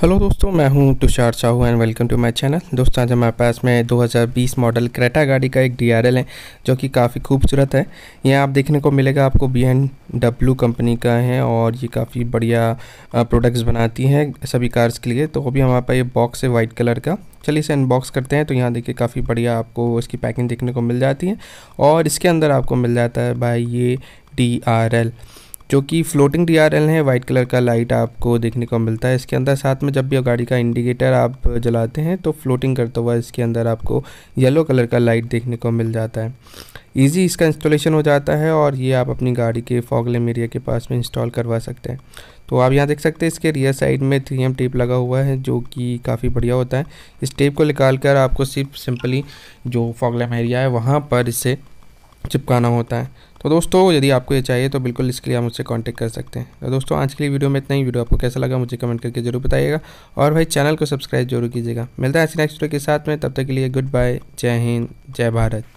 hello दोस्तों मैं हूं Tushar Sahu and welcome to my channel दोस्तों आज हमारे पास में 2020 मॉडल क्रेटा गाड़ी का एक डीआरएल है जो कि काफ़ी खूबसूरत है यहां आप देखने को मिलेगा आपको बी एन डब्ल्यू कंपनी का है और ये काफ़ी बढ़िया प्रोडक्ट्स बनाती हैं सभी कार्स के लिए तो वो भी हमारे पास ये बॉक्स है वाइट कलर का चलिए इसे अनबॉक्स करते हैं तो यहाँ देखिए काफ़ी बढ़िया आपको इसकी पैकिंग देखने को मिल जाती है और इसके अंदर आपको मिल जाता है बाई ये डी जो कि फ्लोटिंग डी है वाइट कलर का लाइट आपको देखने को मिलता है इसके अंदर साथ में जब भी गाड़ी का इंडिकेटर आप जलाते हैं तो फ्लोटिंग करता हुआ इसके अंदर आपको येलो कलर का लाइट देखने को मिल जाता है ईजी इसका इंस्टॉलेशन हो जाता है और ये आप अपनी गाड़ी के फॉगलेम एरिया के पास में इंस्टॉल करवा सकते हैं तो आप यहाँ देख सकते हैं इसके रियर साइड में थ्री एम टेप लगा हुआ है जो कि काफ़ी बढ़िया होता है इस टेप को निकाल कर आपको सिर्फ सिंपली जो फॉगलेम एरिया है वहाँ पर इसे चिपकाना होता है तो दोस्तों यदि आपको ये चाहिए तो बिल्कुल इसके लिए आप मुझसे कांटेक्ट कर सकते हैं तो दोस्तों आज के लिए वीडियो में इतना ही वीडियो आपको कैसा लगा मुझे कमेंट करके जरूर बताइएगा और भाई चैनल को सब्सक्राइब जरूर कीजिएगा मिलता है ऐसी नेक्स्ट वीडियो के साथ में तब तक के लिए गुड बाय जय हिंद जय भारत